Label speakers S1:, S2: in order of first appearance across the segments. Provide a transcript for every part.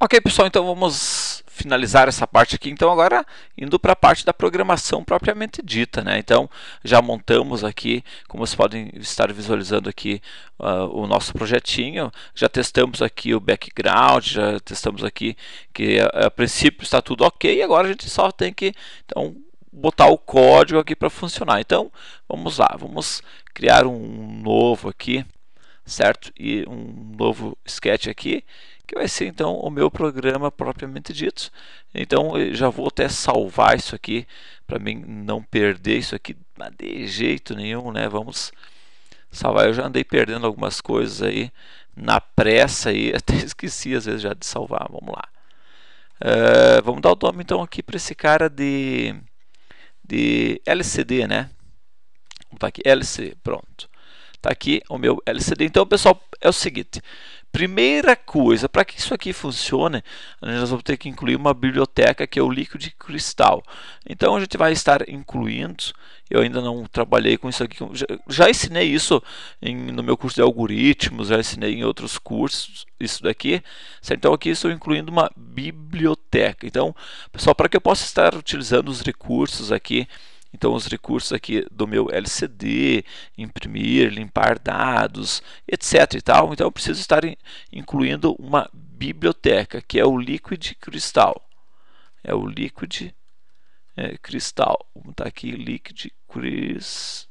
S1: Ok, pessoal, então vamos finalizar essa parte aqui. Então, agora indo para a parte da programação propriamente dita. Né? Então, já montamos aqui, como vocês podem estar visualizando aqui uh, o nosso projetinho. Já testamos aqui o background, já testamos aqui que a, a princípio está tudo ok. Agora a gente só tem que então, botar o código aqui para funcionar. Então, vamos lá, vamos criar um novo aqui, certo? E um novo sketch aqui que vai ser então o meu programa propriamente dito. Então eh, já vou até salvar isso aqui para mim não perder isso aqui de jeito nenhum, né? Vamos salvar. Eu já andei perdendo algumas coisas aí na pressa e até esqueci às vezes já de salvar. Vamos lá. Uh, vamos dar o nome então aqui para esse cara de de LCD, né? Vamos tá aqui LCD pronto. Tá aqui o meu LCD. Então, pessoal, é o seguinte, Primeira coisa, para que isso aqui funcione, nós vamos ter que incluir uma biblioteca que é o líquido de cristal. Então a gente vai estar incluindo, eu ainda não trabalhei com isso aqui, já, já ensinei isso em, no meu curso de algoritmos, já ensinei em outros cursos, isso daqui. Certo? Então aqui estou incluindo uma biblioteca. Então, pessoal, para que eu possa estar utilizando os recursos aqui, então, os recursos aqui do meu LCD, imprimir, limpar dados, etc. E tal. Então, eu preciso estar incluindo uma biblioteca, que é o Liquid Crystal. É o Liquid é, Crystal. Vamos botar aqui Liquid Crystal.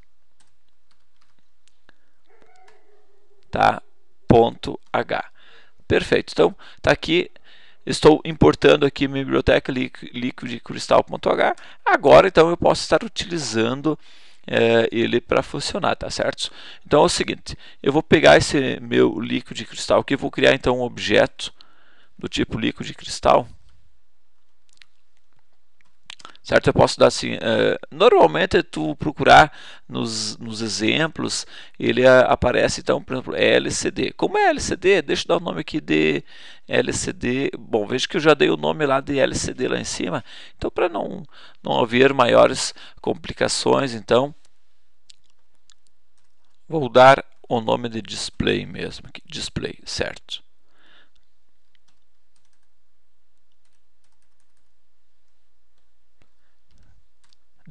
S1: Tá? Ponto H. Perfeito. Então, está aqui estou importando aqui minha biblioteca líquido Agora então eu posso estar utilizando é, ele para funcionar, tá certo? Então é o seguinte, eu vou pegar esse meu líquido de cristal aqui, vou criar então um objeto do tipo líquido de cristal certo? Eu posso dar assim, uh, normalmente tu procurar nos, nos exemplos, ele aparece então, por exemplo, LCD. Como é LCD? Deixa eu dar o um nome aqui de LCD. Bom, veja que eu já dei o nome lá de LCD lá em cima, então para não, não haver maiores complicações, então vou dar o nome de display mesmo, display, certo?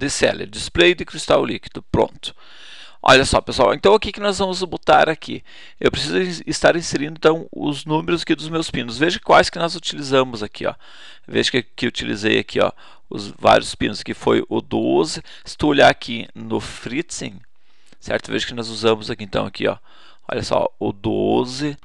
S1: DCL, é display de cristal líquido, pronto. Olha só, pessoal, então o que, que nós vamos botar aqui? Eu preciso estar inserindo, então, os números aqui dos meus pinos. Veja quais que nós utilizamos aqui, ó. Veja que, que utilizei aqui, ó, os vários pinos, que foi o 12. Se tu olhar aqui no Fritzing, certo? Veja que nós usamos aqui, então, aqui, ó. Olha só, o 12,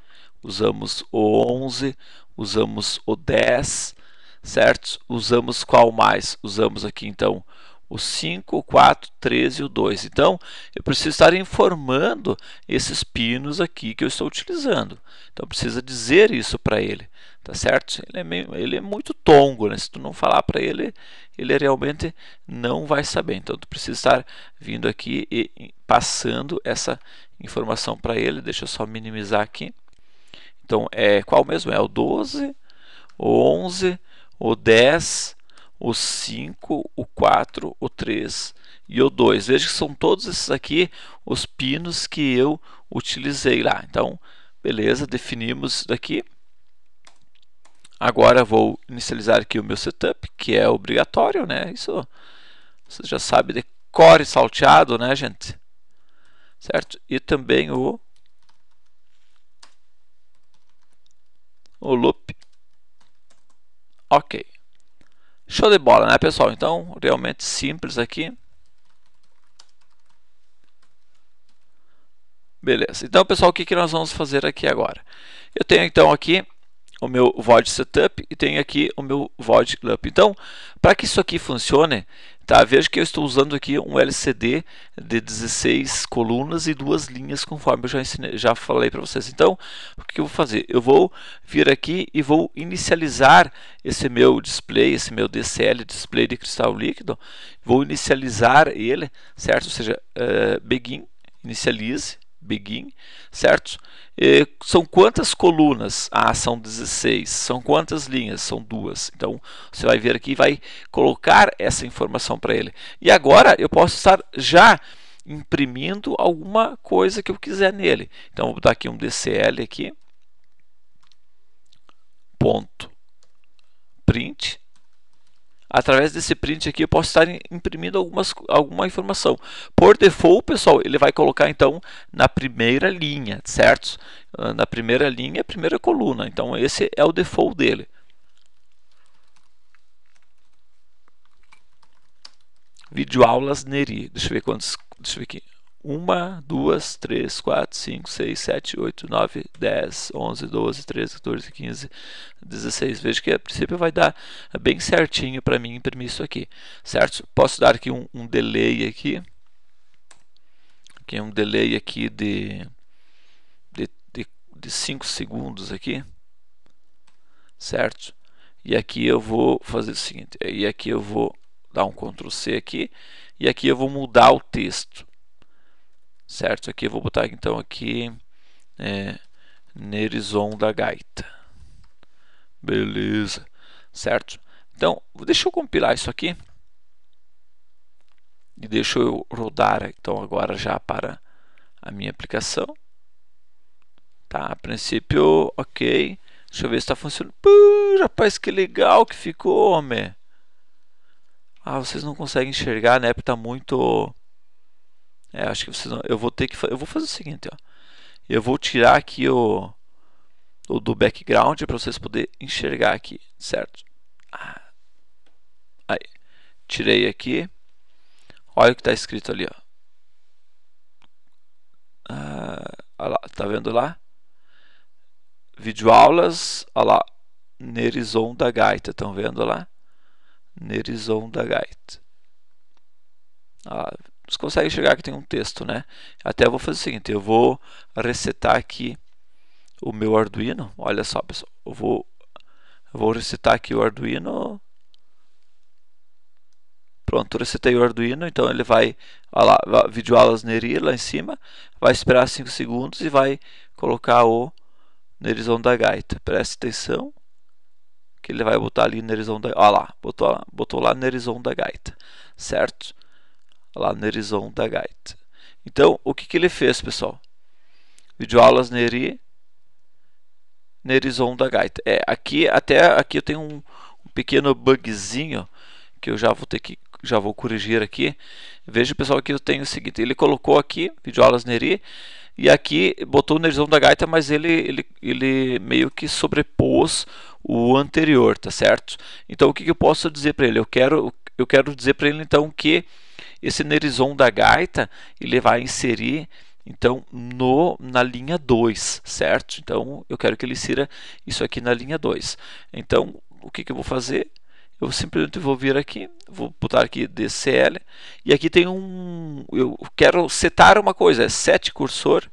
S1: usamos o 11, usamos o 10, certo? Usamos qual mais? Usamos aqui, então, o 5, o 4, o 13 e o 2. Então, eu preciso estar informando esses pinos aqui que eu estou utilizando. Então, precisa dizer isso para ele, tá certo? Ele é, meio, ele é muito tongo, né? Se tu não falar para ele, ele realmente não vai saber. Então, tu precisa estar vindo aqui e passando essa informação para ele. Deixa eu só minimizar aqui. Então, é qual mesmo? É o 12, o 11, o 10 o 5, o 4, o 3 e o 2. Veja que são todos esses aqui os pinos que eu utilizei lá. Então, beleza, definimos daqui. Agora vou inicializar aqui o meu setup, que é obrigatório, né? Isso você já sabe, decore salteado, né, gente? Certo? E também o o loop. OK. Show de bola, né, pessoal? Então, realmente simples aqui. Beleza. Então, pessoal, o que, que nós vamos fazer aqui agora? Eu tenho, então, aqui o meu VOD setup e tenho aqui o meu VOD LUP. Então, para que isso aqui funcione, tá? Veja que eu estou usando aqui um LCD de 16 colunas e duas linhas, conforme eu já, ensinei, já falei para vocês. Então, o que eu vou fazer? Eu vou vir aqui e vou inicializar esse meu display, esse meu DCL, display de cristal líquido. Vou inicializar ele, certo? Ou seja, uh, begin, inicialize begin, certo? E são quantas colunas? Ah, são 16. São quantas linhas? São duas. Então, você vai ver aqui e vai colocar essa informação para ele. E agora, eu posso estar já imprimindo alguma coisa que eu quiser nele. Então, vou botar aqui um DCL aqui. Ponto. Print Através desse print aqui eu posso estar imprimindo algumas, alguma informação. Por default, pessoal, ele vai colocar então na primeira linha, certo? Ah, na primeira linha, primeira coluna. Então esse é o default dele. aulas Neri. Deixa eu ver quantos, deixa eu ver aqui uma, duas, três, quatro, cinco, seis, sete, oito, nove, dez, onze, doze, treze, 14, quinze, dezesseis. Veja que a princípio vai dar bem certinho para mim imprimir isso aqui, certo? Posso dar aqui um, um delay aqui, aqui um delay aqui de de, de, de cinco segundos aqui, certo? E aqui eu vou fazer o seguinte, e aqui eu vou dar um Ctrl C aqui, e aqui eu vou mudar o texto certo? Aqui eu vou botar então aqui é, Nerison da Gaita, beleza, certo? Então deixa eu compilar isso aqui e deixa eu rodar então agora já para a minha aplicação. Tá, a princípio, ok. Deixa eu ver se está funcionando. Puh, rapaz, que legal que ficou, homem. Ah, vocês não conseguem enxergar, né? Porque tá muito é, acho que vocês não, eu vou ter que eu vou fazer o seguinte, ó. Eu vou tirar aqui o, o do background para vocês poderem enxergar aqui, certo? Ah, aí, tirei aqui. Olha o que está escrito ali, ó. Ah, lá, tá vendo lá? Videoaulas, olha lá, Nerizon da Gaita, estão vendo lá? Nerizon da Gaita. Ah, vocês consegue chegar que tem um texto, né? Até vou fazer o seguinte, eu vou resetar aqui o meu Arduino. Olha só, pessoal, eu vou, eu vou resetar aqui o Arduino. Pronto, resetei o Arduino, então ele vai, olha lá, aulas Neri lá em cima, vai esperar 5 segundos e vai colocar o Nerizão da gaita. Preste atenção que ele vai botar ali Nerizão da, olha lá, botou, botou lá Nerizão da gaita, certo? lá Nerizon da Gaita. Então, o que, que ele fez, pessoal? Videoaulas Neri, Nerizon da Gaita. É, aqui, até aqui eu tenho um, um pequeno bugzinho que eu já vou ter que já vou corrigir aqui. Veja, pessoal, que eu tenho o seguinte, ele colocou aqui videoaulas Neri e aqui botou o Nerison da Gaita, mas ele, ele, ele meio que sobrepôs o anterior, tá certo? Então o que, que eu posso dizer para ele? Eu quero eu quero dizer para ele então que esse nerizom da gaita ele vai inserir então no na linha 2, certo? Então eu quero que ele insira isso aqui na linha 2. Então o que, que eu vou fazer? Eu simplesmente vou vir aqui, vou botar aqui DCL e aqui tem um eu quero setar uma coisa, é set cursor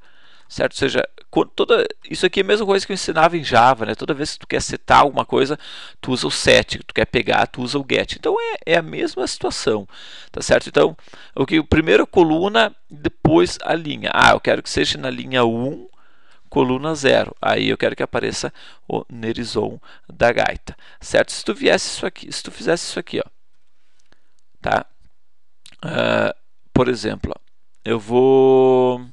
S1: certo? Ou seja, toda isso aqui é a mesma coisa que eu ensinava em Java, né? Toda vez que tu quer setar alguma coisa, tu usa o set, que tu quer pegar, tu usa o get. Então é, é a mesma situação, tá certo? Então, o que primeiro coluna, depois a linha. Ah, eu quero que seja na linha 1, coluna 0. Aí eu quero que apareça o nerizon da gaita, certo? Se tu viesse isso aqui, se tu fizesse isso aqui, ó, tá? Uh, por exemplo, ó, eu vou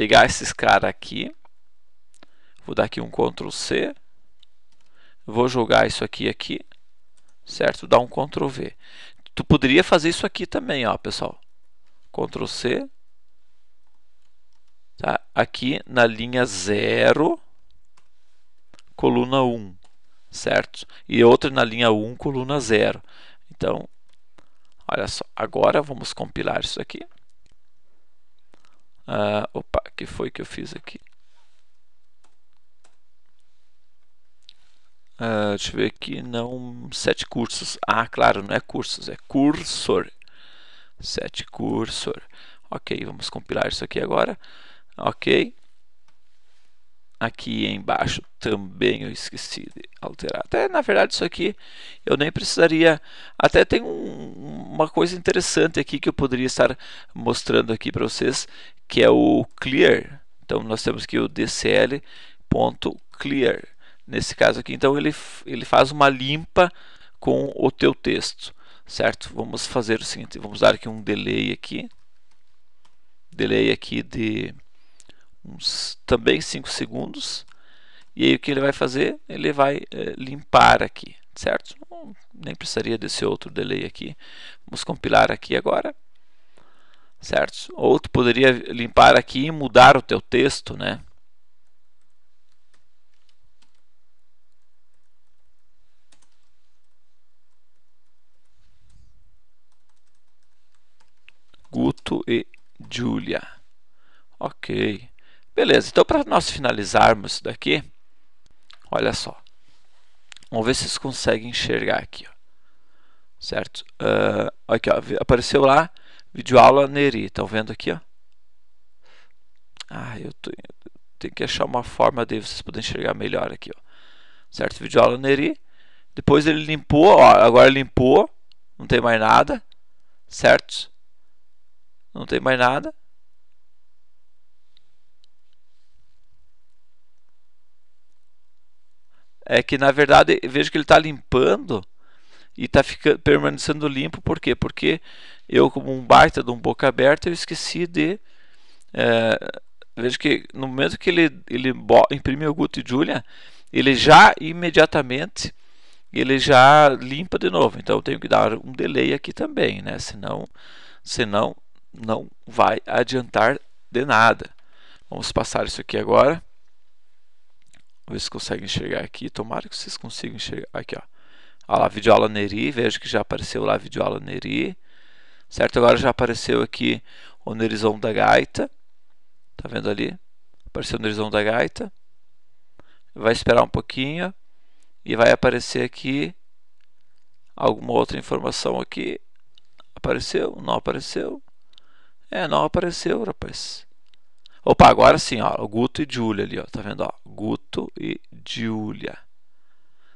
S1: pegar esses caras aqui, vou dar aqui um Ctrl C, vou jogar isso aqui aqui, certo? dá um Ctrl V. Tu poderia fazer isso aqui também, ó, pessoal. Ctrl C, tá? Aqui na linha 0, coluna 1, um, certo? E outra na linha 1, um, coluna 0. Então, olha só, agora vamos compilar isso aqui. Uh, opa, que foi que eu fiz aqui? Uh, deixa eu ver aqui, não, sete cursos. Ah, claro, não é cursos, é cursor. Sete cursor. Ok, vamos compilar isso aqui agora. Ok, aqui embaixo também eu esqueci de alterar. Até na verdade isso aqui eu nem precisaria. Até tem um, uma coisa interessante aqui que eu poderia estar mostrando aqui para vocês, que é o clear. Então nós temos aqui o dcl.clear. Nesse caso aqui, então ele ele faz uma limpa com o teu texto, certo? Vamos fazer o seguinte, vamos dar aqui um delay aqui. Delay aqui de uns, também 5 segundos. E aí o que ele vai fazer? Ele vai é, limpar aqui, certo? Não, nem precisaria desse outro delay aqui. Vamos compilar aqui agora, certo? Ou tu poderia limpar aqui e mudar o teu texto, né? Guto e Julia. Ok. Beleza, então para nós finalizarmos isso daqui, olha só. Vamos ver se vocês conseguem enxergar aqui. Ó. Certo? Uh, aqui, ó, apareceu lá, videoaula Neri. Estão vendo aqui? Ó? Ah, eu, tô, eu tenho que achar uma forma de vocês poderem enxergar melhor aqui. Ó. Certo? Videoaula Neri. Depois ele limpou, ó, agora limpou, não tem mais nada, certo? Não tem mais nada. é que na verdade vejo que ele está limpando e está permanecendo limpo, por quê? Porque eu, como um baita de um boca aberta, eu esqueci de. É, vejo que no momento que ele, ele imprime o Guto e Julia, ele já imediatamente ele já limpa de novo. Então eu tenho que dar um delay aqui também, né? Senão, senão não vai adiantar de nada. Vamos passar isso aqui agora. Vamos ver se consegue enxergar aqui. Tomara que vocês consigam enxergar. Aqui, ó. Olha lá, videoaula Neri. Vejo que já apareceu lá videoaula Neri. Certo? Agora já apareceu aqui o Nerizão da Gaita. Tá vendo ali? Apareceu o Nerizão da Gaita. Vai esperar um pouquinho. E vai aparecer aqui alguma outra informação aqui. Apareceu? Não apareceu? É, não apareceu, rapaz. Opa, agora sim, ó, Guto e Julia ali, ó, tá vendo, ó, Guto e Julia.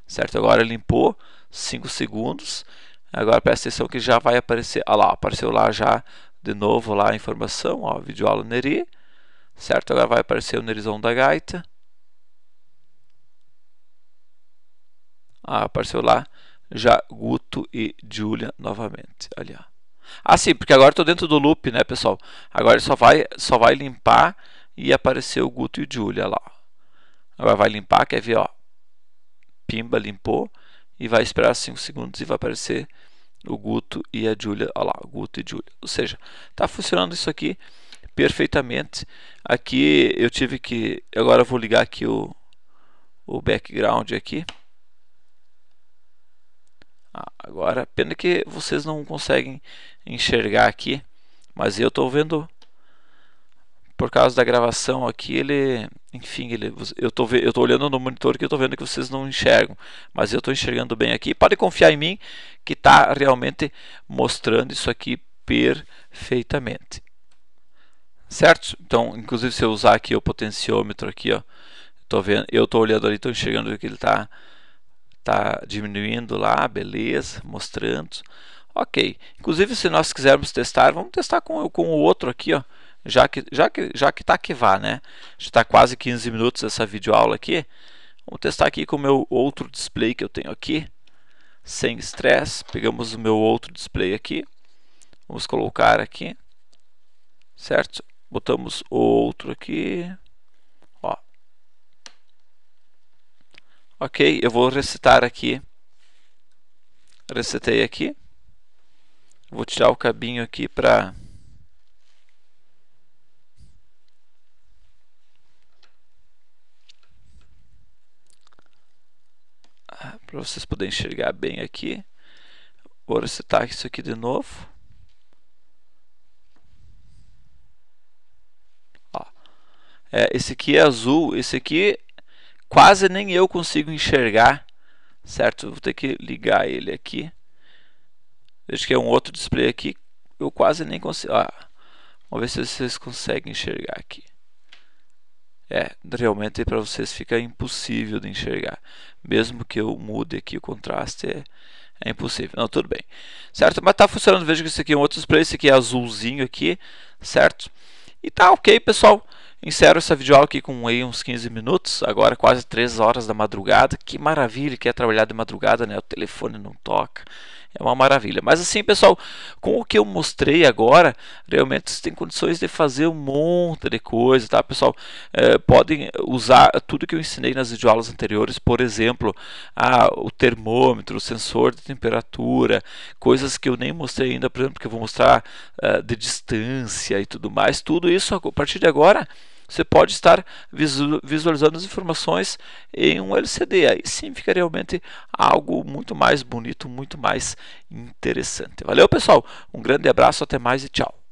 S1: Certo? Agora limpou 5 segundos. Agora presta atenção que já vai aparecer, ó lá, apareceu lá já de novo lá a informação, ó, vídeo aula Neri. Certo? Agora vai aparecer o Nerizão da gaita. Ah, apareceu lá já Guto e Julia novamente, ali, ó. Ah, sim, porque agora estou dentro do loop, né, pessoal? Agora só vai, só vai limpar e aparecer o Guto e o Julia lá. Agora vai limpar, quer ver, ó. Pimba limpou e vai esperar 5 segundos e vai aparecer o Guto e a Julia. Olha lá, Guto e Julia. Ou seja, está funcionando isso aqui perfeitamente. Aqui eu tive que. Agora eu vou ligar aqui o, o background aqui. Agora, pena que vocês não conseguem enxergar aqui, mas eu estou vendo por causa da gravação aqui, ele, enfim, ele, eu estou eu tô olhando no monitor que eu estou vendo que vocês não enxergam, mas eu estou enxergando bem aqui. Pode confiar em mim que está realmente mostrando isso aqui perfeitamente. Certo? Então, inclusive se eu usar aqui o potenciômetro aqui, ó, tô vendo, eu estou olhando ali, estou enxergando que ele está está diminuindo lá, beleza, mostrando. Ok. Inclusive, se nós quisermos testar, vamos testar com, com o outro aqui, ó. Já que já que já que tá que vá, né? Já está quase 15 minutos essa videoaula aqui. Vamos testar aqui com o meu outro display que eu tenho aqui, sem estresse. Pegamos o meu outro display aqui. Vamos colocar aqui, certo? Botamos outro aqui. Ok, eu vou recitar aqui. Recitei aqui. Vou tirar o cabinho aqui para... para vocês poderem enxergar bem aqui. Vou recitar isso aqui de novo. Ó. É, esse aqui é azul, esse aqui quase nem eu consigo enxergar, certo? Vou ter que ligar ele aqui. Veja que é um outro display aqui. Eu quase nem consigo. Ah, vamos ver se vocês conseguem enxergar aqui. É, realmente para vocês fica impossível de enxergar. Mesmo que eu mude aqui o contraste, é, é impossível. Não, tudo bem. Certo? Mas tá funcionando. Veja que esse aqui é um outro display. Esse aqui é azulzinho aqui, certo? E tá ok, pessoal. Encerro essa videoaula aqui com aí uns 15 minutos, agora quase 3 horas da madrugada. Que maravilha que é trabalhar de madrugada, né? O telefone não toca. É uma maravilha. Mas assim, pessoal, com o que eu mostrei agora, realmente vocês têm condições de fazer um monte de coisa, tá, pessoal? É, podem usar tudo que eu ensinei nas videoaulas anteriores, por exemplo, a, o termômetro, o sensor de temperatura, coisas que eu nem mostrei ainda, por exemplo, que eu vou mostrar a, é, de distância e tudo mais. Tudo isso a partir de agora você pode estar visualizando as informações em um LCD. Aí sim fica realmente algo muito mais bonito, muito mais interessante. Valeu, pessoal. Um grande abraço, até mais e tchau.